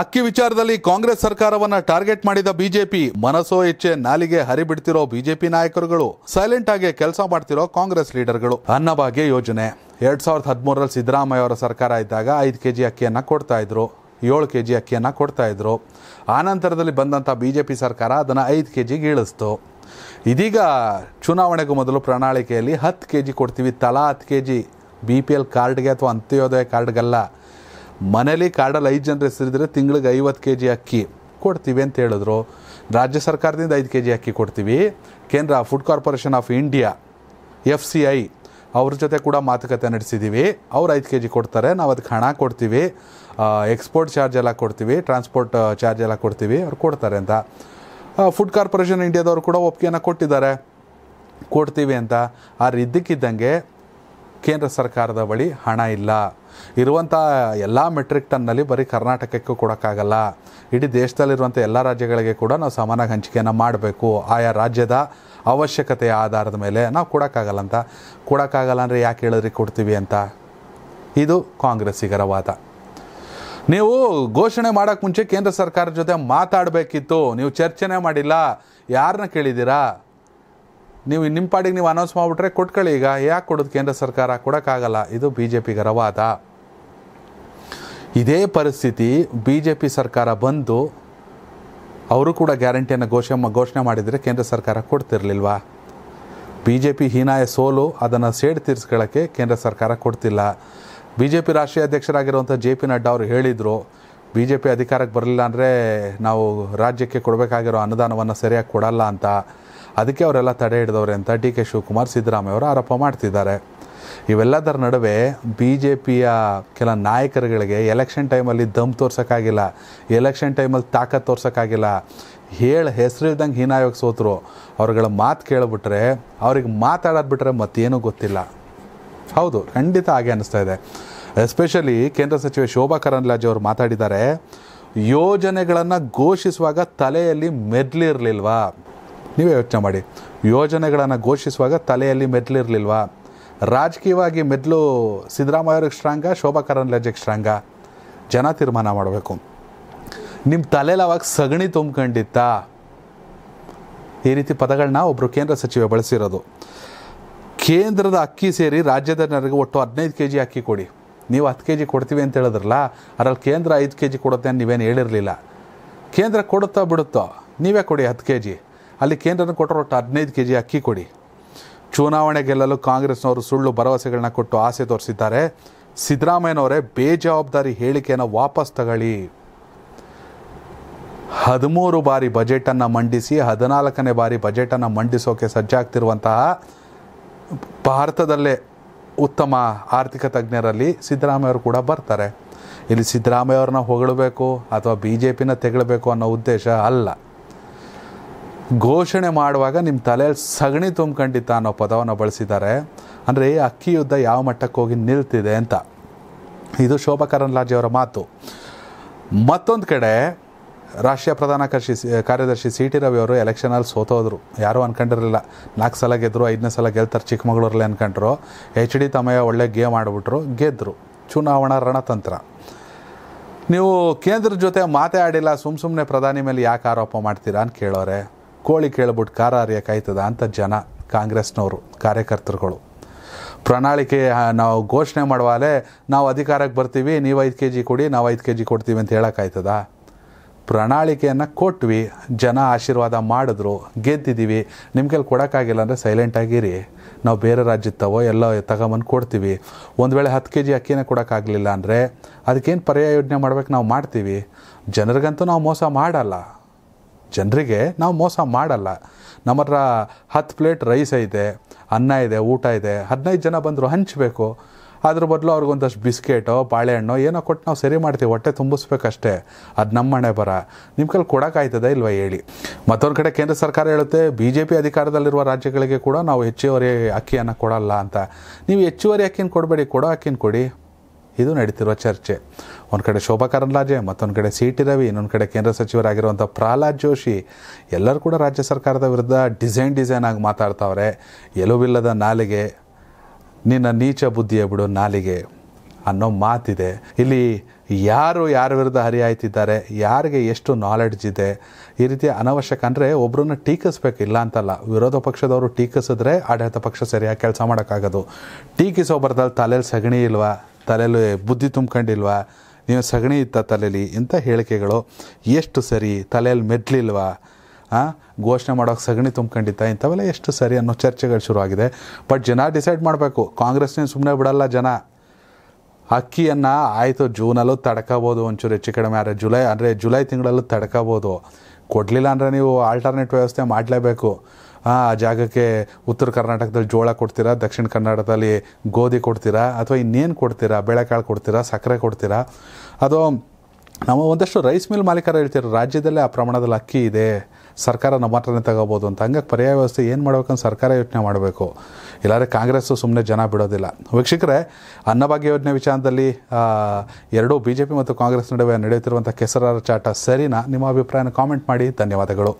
ಅಕ್ಕಿ ವಿಚಾರದಲ್ಲಿ ಕಾಂಗ್ರೆಸ್ ಸರ್ಕಾರವನ್ನ ಟಾರ್ಗೆಟ್ ಮಾಡಿದ ಬಿಜೆಪಿ ಮನಸೋ ಇಚ್ಛೆ ನಾಲಿಗೆ ಹರಿಬಿಡ್ತಿರೋ ಬಿಜೆಪಿ ನಾಯಕರುಗಳು ಸೈಲೆಂಟ್ ಆಗಿ ಕೆಲಸ ಮಾಡ್ತಿರೋ ಕಾಂಗ್ರೆಸ್ ಲೀಡರ್ಗಳು ಅನ್ನಭಾಗ್ಯ ಯೋಜನೆ ಎರಡ್ ಸಾವಿರದ ಹದಿಮೂರರಲ್ಲಿ ಸಿದ್ದರಾಮಯ್ಯ ಅವರ ಸರ್ಕಾರ ಇದ್ದಾಗ ಐದು ಕೆಜಿ ಅಕ್ಕಿಯನ್ನು ಕೊಡ್ತಾ ಇದ್ರು ಏಳು ಕೆ ಜಿ ಅಕ್ಕಿಯನ್ನು ಕೊಡ್ತಾ ಇದ್ರು ಆನಂತರದಲ್ಲಿ ಬಂದಂಥ ಬಿಜೆಪಿ ಸರ್ಕಾರ ಅದನ್ನು ಐದು ಕೆ ಜಿಗೆ ಇಳಿಸ್ತು ಇದೀಗ ಚುನಾವಣೆಗೂ ಮೊದಲು ಪ್ರಣಾಳಿಕೆಯಲ್ಲಿ ಹತ್ತು ಕೆ ಜಿ ಕೊಡ್ತೀವಿ ತಲಾ ಹತ್ತು K G B P L ಕಾರ್ಡ್ಗೆ ಅಥವಾ ಅಂತ್ಯೋದಯ ಕಾರ್ಡ್ಗೆಲ್ಲ ಮನೇಲಿ ಕಾಡಲ್ಲಿ ಐದು ಜನರು ಹೆಸರಿದ್ರೆ ತಿಂಗಳಿಗೆ ಐವತ್ತು ಕೆ ಜಿ ಅಕ್ಕಿ ಕೊಡ್ತೀವಿ ಅಂತ ಹೇಳಿದ್ರು ರಾಜ್ಯ ಸರ್ಕಾರದಿಂದ ಐದು ಕೆ ಜಿ ಅಕ್ಕಿ ಕೊಡ್ತೀವಿ ಕೇಂದ್ರ food corporation of India F C I ಅವ್ರ ಜೊತೆ ಕೂಡ ಮಾತುಕತೆ ನಡೆಸಿದ್ದೀವಿ ಅವ್ರು ಐದು ಕೆ ಜಿ ಕೊಡ್ತಾರೆ ನಾವು ಅದಕ್ಕೆ ಹಣ ಕೊಡ್ತೀವಿ ಎಕ್ಸ್ಪೋರ್ಟ್ ಚಾರ್ಜ್ ಎಲ್ಲ ಕೊಡ್ತೀವಿ ಟ್ರಾನ್ಸ್ಪೋರ್ಟ್ ಚಾರ್ಜ್ ಎಲ್ಲ ಕೊಡ್ತೀವಿ ಅವ್ರು ಕೊಡ್ತಾರೆ ಅಂತ ಫುಡ್ ಕಾರ್ಪೊರೇಷನ್ ಇಂಡಿಯಾದವರು ಕೂಡ ಒಪ್ಪಿಗೆನ ಕೊಟ್ಟಿದ್ದಾರೆ ಕೊಡ್ತೀವಿ ಅಂತ ಆದರೆ ಇದ್ದಕ್ಕಿದ್ದಂಗೆ ಕೇಂದ್ರ ಸರ್ಕಾರದ ಬಳಿ ಹಣ ಇಲ್ಲ ಇರುವಂಥ ಎಲ್ಲ ಮೆಟ್ರಿಕ್ ಟನ್ನಲ್ಲಿ ಬರೀ ಕರ್ನಾಟಕಕ್ಕೂ ಕೊಡೋಕ್ಕಾಗಲ್ಲ ಇಡೀ ದೇಶದಲ್ಲಿರುವಂಥ ಎಲ್ಲ ರಾಜ್ಯಗಳಿಗೆ ಕೂಡ ನಾವು ಸಮಾನ ಹಂಚಿಕೆಯನ್ನು ಮಾಡಬೇಕು ಆಯಾ ರಾಜ್ಯದ ಅವಶ್ಯಕತೆಯ ಆಧಾರದ ಮೇಲೆ ನಾವು ಕೊಡೋಕ್ಕಾಗಲ್ಲ ಅಂತ ಕೊಡೋಕ್ಕಾಗಲ್ಲ ಅಂದರೆ ಯಾಕೆ ಹೇಳಿದ್ರಿ ಕೊಡ್ತೀವಿ ಅಂತ ಇದು ಕಾಂಗ್ರೆಸ್ಸಿಗರ ವಾದ ನೀವು ಘೋಷಣೆ ಮಾಡೋಕ್ಕೆ ಮುಂಚೆ ಕೇಂದ್ರ ಸರ್ಕಾರದ ಜೊತೆ ಮಾತಾಡಬೇಕಿತ್ತು ನೀವು ಚರ್ಚೆನೇ ಮಾಡಿಲ್ಲ ಯಾರನ್ನ ಕೇಳಿದ್ದೀರಾ ನೀವು ನಿಮ್ಮ ಪಾಡಿಗೆ ನೀವು ಅನೌನ್ಸ್ ಮಾಡಿಬಿಟ್ರೆ ಕೊಟ್ಕೊಳ್ಳಿ ಈಗ ಯಾಕೆ ಕೊಡೋದು ಕೇಂದ್ರ ಸರ್ಕಾರ ಕೊಡೋಕ್ಕಾಗಲ್ಲ ಇದು ಬಿ ಜೆ ಪಿಗರ ವಾದ ಇದೇ ಪರಿಸ್ಥಿತಿ ಬಿ ಜೆ ಪಿ ಸರ್ಕಾರ ಬಂದು ಅವರು ಕೂಡ ಗ್ಯಾರಂಟಿಯನ್ನು ಘೋಷ ಘೋಷಣೆ ಮಾಡಿದರೆ ಕೇಂದ್ರ ಸರ್ಕಾರ ಕೊಡ್ತಿರ್ಲಿಲ್ವಾ ಬಿ ಜೆ ಪಿ ಹೀನಾಯ ಸೋಲು ಅದನ್ನು ಸೇಡ್ ತೀರಿಸ್ಕೊಳ್ಳೋಕ್ಕೆ ಕೇಂದ್ರ ಸರ್ಕಾರ ಕೊಡ್ತಿಲ್ಲ ಬಿ ಜೆ ಪಿ ರಾಷ್ಟ್ರೀಯ ಅಧ್ಯಕ್ಷರಾಗಿರುವಂಥ ಜೆ ಪಿ ನಡ್ಡಾ ಅವರು ಹೇಳಿದರು ಬಿ ಜೆ ಪಿ ಅಧಿಕಾರಕ್ಕೆ ಬರಲಿಲ್ಲ ಅಂದರೆ ನಾವು ರಾಜ್ಯಕ್ಕೆ ಕೊಡಬೇಕಾಗಿರೋ ಅನುದಾನವನ್ನು ಸರಿಯಾಗಿ ಕೊಡಲ್ಲ ಅಂತ ಅದಕ್ಕೆ ಅವರೆಲ್ಲ ತಡೆ ಹಿಡಿದವ್ರೆ ಅಂತ ಡಿ ಕೆ ಶಿವಕುಮಾರ್ ಸಿದ್ದರಾಮಯ್ಯ ಅವರು ಆರೋಪ ಮಾಡ್ತಿದ್ದಾರೆ ಇವೆಲ್ಲದರ ನಡುವೆ ಬಿ ಜೆ ಪಿಯ ಕೆಲ ನಾಯಕರುಗಳಿಗೆ ಎಲೆಕ್ಷನ್ ಟೈಮಲ್ಲಿ ದಮ್ ತೋರ್ಸೋಕ್ಕಾಗಿಲ್ಲ ಎಲೆಕ್ಷನ್ ಟೈಮಲ್ಲಿ ತಾಕತ್ ತೋರ್ಸೋಕ್ಕಾಗಿಲ್ಲ ಹೇಳಿ ಹೆಸರಿಲ್ದಂಗೆ ಹೀನಾಯೋಗ ಸೋತರು ಅವ್ರುಗಳ ಮಾತು ಕೇಳಿಬಿಟ್ರೆ ಅವ್ರಿಗೆ ಮಾತಾಡೋದು ಬಿಟ್ರೆ ಮತ್ತೇನೂ ಗೊತ್ತಿಲ್ಲ ಹೌದು ಖಂಡಿತ ಹಾಗೆ ಅನ್ನಿಸ್ತಾ ಇದೆ ಎಸ್ಪೆಷಲಿ ಕೇಂದ್ರ ಸಚಿವೆ ಶೋಭಾ ಕರಂದ್ಲಾಜ್ ಅವರು ಮಾತಾಡಿದ್ದಾರೆ ಯೋಜನೆಗಳನ್ನು ಘೋಷಿಸುವಾಗ ತಲೆಯಲ್ಲಿ ಮೆದ್ಲಿರಲಿಲ್ವಾ ನೀವೇ ಯೋಚನೆ ಮಾಡಿ ಯೋಜನೆಗಳನ್ನು ಘೋಷಿಸುವಾಗ ತಲೆಯಲ್ಲಿ ಮೆದ್ಲಿರಲಿಲ್ವಾ ರಾಜಕೀಯವಾಗಿ ಮೆದ್ಲು ಸಿದ್ದರಾಮಯ್ಯವ್ರಿಗೆ ಸ್ಟ್ರಾಂಗ ಶೋಭಾ ಕರಂದ್ಲಾಜೆಗೆ ಶ್ರಾಂಗ ಜನ ತೀರ್ಮಾನ ಮಾಡಬೇಕು ನಿಮ್ಮ ತಲೆಯಲ್ಲಿ ಅವಾಗ ಸಗಣಿ ತುಂಬ್ಕೊಂಡಿತ್ತಾ ಈ ರೀತಿ ಪದಗಳನ್ನ ಒಬ್ಬರು ಕೇಂದ್ರ ಸಚಿವ ಬಳಸಿರೋದು ಕೇಂದ್ರದ ಅಕ್ಕಿ ಸೇರಿ ರಾಜ್ಯದ ಜನರಿಗೆ ಒಟ್ಟು ಹದಿನೈದು ಕೆ ಜಿ ಅಕ್ಕಿ ಕೊಡಿ ನೀವು ಹತ್ತು ಕೆ ಜಿ ಕೊಡ್ತೀವಿ ಅಂತ ಹೇಳಿದ್ರಲ್ಲ ಅದರಲ್ಲಿ ಕೇಂದ್ರ ಐದು ಕೆ ಜಿ ಕೊಡುತ್ತೆ ಅಂತ ನೀವೇನು ಹೇಳಿರಲಿಲ್ಲ ಕೇಂದ್ರ ಕೊಡುತ್ತಾ ಬಿಡುತ್ತೋ ನೀವೇ ಕೊಡಿ ಹತ್ತು ಕೆ ಜಿ ಅಲ್ಲಿ ಕೇಂದ್ರನ ಕೊಟ್ಟರು ಒಟ್ಟು ಹದಿನೈದು ಕೆ ಜಿ ಅಕ್ಕಿ ಕೊಡಿ ಚುನಾವಣೆ ಗೆಲ್ಲಲು ಕಾಂಗ್ರೆಸ್ನವರು ಸುಳ್ಳು ಭರವಸೆಗಳನ್ನ ಕೊಟ್ಟು ಆಸೆ ತೋರಿಸಿದ್ದಾರೆ ಸಿದ್ದರಾಮಯ್ಯನವರೇ ಬೇಜವಾಬ್ದಾರಿ ಹೇಳಿಕೆಯನ್ನು ವಾಪಸ್ ತಗೊಳ್ಳಿ ಹದಿಮೂರು ಬಾರಿ ಬಜೆಟನ್ನು ಮಂಡಿಸಿ ಹದಿನಾಲ್ಕನೇ ಬಾರಿ ಬಜೆಟನ್ನು ಮಂಡಿಸೋಕೆ ಸಜ್ಜಾಗ್ತಿರುವಂತಹ ಭಾರತದಲ್ಲೇ ಉತ್ತಮ ಆರ್ಥಿಕ ತಜ್ಞರಲ್ಲಿ ಸಿದ್ದರಾಮಯ್ಯವರು ಕೂಡ ಬರ್ತಾರೆ ಇಲ್ಲಿ ಸಿದ್ದರಾಮಯ್ಯವ್ರನ್ನ ಹೊಗಳಬೇಕು ಅಥವಾ ಬಿ ಜೆ ಪಿನ ತೆಗಳಬೇಕು ಅನ್ನೋ ಉದ್ದೇಶ ಅಲ್ಲ ಘೋಷಣೆ ಮಾಡುವಾಗ ನಿಮ್ಮ ತಲೆಯಲ್ಲಿ ಸಗಣಿ ತುಂಬಿಕೊಂಡಿತ್ತ ಅನ್ನೋ ಪದವನ್ನು ಬಳಸಿದ್ದಾರೆ ಅಂದರೆ ಅಕ್ಕಿ ಯುದ್ಧ ಯಾವ ಮಟ್ಟಕ್ಕೆ ಹೋಗಿ ನಿಲ್ತಿದೆ ಅಂತ ಇದು ಶೋಭಾ ಅವರ ಮಾತು ಮತ್ತೊಂದು ಕಡೆ ರಾಷ್ಟ್ರೀಯ ಪ್ರಧಾನ ಕರ್ಷಿ ಕಾರ್ಯದರ್ಶಿ ಸಿ ಟಿ ರವಿ ಅವರು ಎಲೆಕ್ಷನಲ್ಲಿ ಸೋತೋದ್ರು ಯಾರೂ ಅನ್ಕೊಂಡಿರಲಿಲ್ಲ ನಾಲ್ಕು ಸಲ ಗೆದ್ದರು ಐದನೇ ಸಲ ಗೆಲ್ತಾರೆ ಚಿಕ್ಕಮಗಳೂರಲ್ಲಿ ಅನ್ಕೊಂಡ್ರು ಎಚ್ ಡಿ ತಮಯ್ಯ ಒಳ್ಳೆ ಗೇಮ್ ಆಡಿಬಿಟ್ರು ಗೆದ್ದರು ಚುನಾವಣಾ ರಣತಂತ್ರ ನೀವು ಕೇಂದ್ರದ ಜೊತೆ ಮಾತೇ ಆಡಿಲ್ಲ ಸುಮ್ಮ ಸುಮ್ಮನೆ ಪ್ರಧಾನಿ ಮೇಲೆ ಯಾಕೆ ಆರೋಪ ಮಾಡ್ತೀರಾ ಅಂತ ಕೇಳೋರೆ ಕೋಳಿ ಕೇಳ್ಬಿಟ್ಟು ಖಾರ ಹರಿಯೋಕ್ಕಾಯ್ತದ ಅಂತ ಜನ ಕಾಂಗ್ರೆಸ್ನವರು ಕಾರ್ಯಕರ್ತರುಗಳು ಪ್ರಣಾಳಿಕೆ ನಾವು ಘೋಷಣೆ ಮಾಡುವಾಗಲೇ ನಾವು ಅಧಿಕಾರಕ್ಕೆ ಬರ್ತೀವಿ ನೀವು ಐದು ಕೆ ಜಿ ಕೊಡಿ ನಾವು ಐದು ಕೆ ಜಿ ಕೊಡ್ತೀವಿ ಅಂತ ಹೇಳೋಕ್ಕಾಯ್ತದ ಪ್ರಣಾಳಿಕೆಯನ್ನು ಕೊಟ್ವಿ ಜನ ಆಶೀರ್ವಾದ ಮಾಡಿದ್ರು ಗೆದ್ದಿದ್ದೀವಿ ನಿಮ್ಮ ಕೈಲಿ ಕೊಡೋಕ್ಕಾಗಿಲ್ಲ ಅಂದರೆ ಸೈಲೆಂಟಾಗಿರಿ ನಾವು ಬೇರೆ ರಾಜ್ಯದ ತವೋ ಎಲ್ಲ ತಗೊಂಬಂದು ಕೊಡ್ತೀವಿ ಒಂದು ವೇಳೆ ಹತ್ತು ಕೆ ಜಿ ಅಕ್ಕಿನೇ ಕೊಡೋಕ್ಕಾಗಲಿಲ್ಲ ಅಂದರೆ ಅದಕ್ಕೇನು ಪರ್ಯಾಯ ಯೋಜನೆ ಮಾಡ್ಬೇಕು ನಾವು ಮಾಡ್ತೀವಿ ಜನರಿಗಂತೂ ನಾವು ಮೋಸ ಮಾಡಲ್ಲ ಜನರಿಗೆ ನಾವು ಮೋಸ ಮಾಡಲ್ಲ ನಮ್ಮ ಹತ್ರ ಹತ್ತು ಪ್ಲೇಟ್ ರೈಸ್ ಐತೆ ಅನ್ನ ಇದೆ ಊಟ ಇದೆ ಹದಿನೈದು ಜನ ಬಂದರು ಹಂಚಬೇಕು ಅದ್ರ ಬದಲು ಅವ್ರಿಗೊಂದಷ್ಟು ಬಿಸ್ಕೆಟೋ ಬಾಳೆಹಣ್ಣು ಏನೋ ಕೊಟ್ಟು ನಾವು ಸರಿ ಮಾಡ್ತೀವಿ ಹೊಟ್ಟೆ ತುಂಬಿಸ್ಬೇಕಷ್ಟೇ ಅದು ನಮ್ಮ ಮನೆ ಬರ ನಿಮ್ಮ ಕೈಲಿ ಕೊಡೋಕ್ಕಾಯ್ತದೆ ಇಲ್ವ ಹೇಳಿ ಮತ್ತೊಂದು ಕಡೆ ಕೇಂದ್ರ ಸರ್ಕಾರ ಹೇಳುತ್ತೆ ಬಿ ಜೆ ಪಿ ಅಧಿಕಾರದಲ್ಲಿರುವ ರಾಜ್ಯಗಳಿಗೆ ಕೂಡ ನಾವು ಹೆಚ್ಚುವರಿ ಅಕ್ಕಿಯನ್ನು ಕೊಡಲ್ಲ ಅಂತ ನೀವು ಹೆಚ್ಚುವರಿ ಅಕ್ಕಿನ ಕೊಡಬೇಡಿ ಕೊಡೋ ಅಕ್ಕಿನ ಕೊಡಿ ಇದು ನಡೀತಿರುವ ಚರ್ಚೆ ಒಂದು ಕಡೆ ಶೋಭಾ ಕರಂದ್ಲಾಜೆ ಮತ್ತೊಂದು ಕಡೆ ಸಿ ಟಿ ರವಿ ಇನ್ನೊಂದು ಕಡೆ ಕೇಂದ್ರ ಸಚಿವರಾಗಿರುವಂಥ ಪ್ರಹ್ಲಾದ್ ಜೋಶಿ ಎಲ್ಲರೂ ಕೂಡ ರಾಜ್ಯ ಸರ್ಕಾರದ ವಿರುದ್ಧ ಡಿಸೈನ್ ಡಿಸೈನ್ ಆಗಿ ಮಾತಾಡ್ತಾವ್ರೆ ಎಲುವಿಲ್ಲದ ನಾಲಿಗೆ ನಿನ್ನ ನೀಚ ಬುದ್ಧಿಯ ಬಿಡು ನಾಲಿಗೆ ಅನ್ನೋ ಮಾತಿದೆ ಇಲ್ಲಿ ಯಾರು ಯಾರ ವಿರುದ್ಧ ಹರಿಯಾಯ್ತಿದ್ದಾರೆ ಯಾರಿಗೆ ಎಷ್ಟು ನಾಲೆಡ್ಜ್ ಇದೆ ಈ ರೀತಿ ಅನವಶ್ಯಕ ಅಂದರೆ ಒಬ್ಬರನ್ನ ಟೀಕಿಸ್ಬೇಕು ಇಲ್ಲ ಅಂತಲ್ಲ ವಿರೋಧ ಪಕ್ಷದವರು ಟೀಕಿಸಿದ್ರೆ ಆಡಳಿತ ಪಕ್ಷ ಸರಿಯಾಗಿ ಕೆಲಸ ಮಾಡೋಕ್ಕಾಗೋದು ಟೀಕಿಸೋ ಬರ್ದಲ್ಲಿ ತಲೆಯಲ್ಲಿ ಸಗಣಿ ಇಲ್ವಾ ತಲೆಯಲ್ಲಿ ಬುದ್ಧಿ ತುಂಬ್ಕೊಂಡಿಲ್ವಾ ನೀವು ಸಗಣಿ ಇತ್ತ ತಲೆಯಲ್ಲಿ ಇಂಥ ಹೇಳಿಕೆಗಳು ಎಷ್ಟು ಸರಿ ತಲೆಯಲ್ಲಿ ಹಾಂ ಘೋಷಣೆ ಮಾಡೋಕೆ ಸಗಣಿ ತುಂಬ್ಕೊಂಡಿತ್ತ ಇಂಥವೆಲ್ಲ ಎಷ್ಟು ಸರಿ ಅನ್ನೋ ಚರ್ಚೆಗಳು ಶುರುವಾಗಿದೆ ಬಟ್ ಜನ ಡಿಸೈಡ್ ಮಾಡಬೇಕು ಕಾಂಗ್ರೆಸ್ನೇನು ಸುಮ್ಮನೆ ಬಿಡಲ್ಲ ಜನ ಅಕ್ಕಿಯನ್ನು ಆಯಿತು ಜೂನಲ್ಲೂ ತಡ್ಕೋಬೋದು ಒಂಚೂರು ಹೆಚ್ಚು ಕಡಿಮೆ ಆದರೆ ಜುಲೈ ಅಂದರೆ ಜುಲೈ ತಿಂಗಳಲ್ಲೂ ತಡ್ಕೋಬೋದು ಕೊಡಲಿಲ್ಲ ಅಂದರೆ ನೀವು ಆಲ್ಟರ್ನೇಟ್ ವ್ಯವಸ್ಥೆ ಮಾಡಲೇಬೇಕು ಆ ಜಾಗಕ್ಕೆ ಉತ್ತರ ಕರ್ನಾಟಕದಲ್ಲಿ ಜೋಳ ಕೊಡ್ತೀರಾ ದಕ್ಷಿಣ ಕನ್ನಡದಲ್ಲಿ ಗೋಧಿ ಕೊಡ್ತೀರಾ ಅಥವಾ ಇನ್ನೇನು ಕೊಡ್ತೀರಾ ಬೇಳೆಕಾಳು ಕೊಡ್ತೀರಾ ಸಕ್ಕರೆ ಕೊಡ್ತೀರಾ ಅದು ನಾವು ಒಂದಷ್ಟು ರೈಸ್ ಮಿಲ್ ಮಾಲೀಕರ ಹೇಳ್ತಿರೋ ರಾಜ್ಯದಲ್ಲೇ ಆ ಪ್ರಮಾಣದಲ್ಲಿ ಅಕ್ಕಿ ಇದೆ ಸರ್ಕಾರ ನಮ್ಮ ಹತ್ರನೇ ತಗೋಬೋದು ಅಂತ ಹಂಗಾಗಿ ಪರ್ಯಾಯ ವ್ಯವಸ್ಥೆ ಏನು ಮಾಡ್ಬೇಕಂತ ಸರ್ಕಾರ ಯೋಚನೆ ಮಾಡಬೇಕು ಇಲ್ಲಾದ್ರೆ ಕಾಂಗ್ರೆಸ್ಸು ಸುಮ್ಮನೆ ಜನ ಬಿಡೋದಿಲ್ಲ ವೀಕ್ಷಕರೇ ಅನ್ನಭಾಗ್ಯ ಯೋಜನೆ ವಿಚಾರದಲ್ಲಿ ಎರಡೂ ಬಿ ಜೆ ಪಿ ಮತ್ತು ಕಾಂಗ್ರೆಸ್ ನಡುವೆ ನಡೆಯುತ್ತಿರುವಂಥ ಕೆಸರಾರ ಚಾಟ ಸರಿನಾ ನಿಮ್ಮ ಅಭಿಪ್ರಾಯನ ಕಾಮೆಂಟ್ ಮಾಡಿ ಧನ್ಯವಾದಗಳು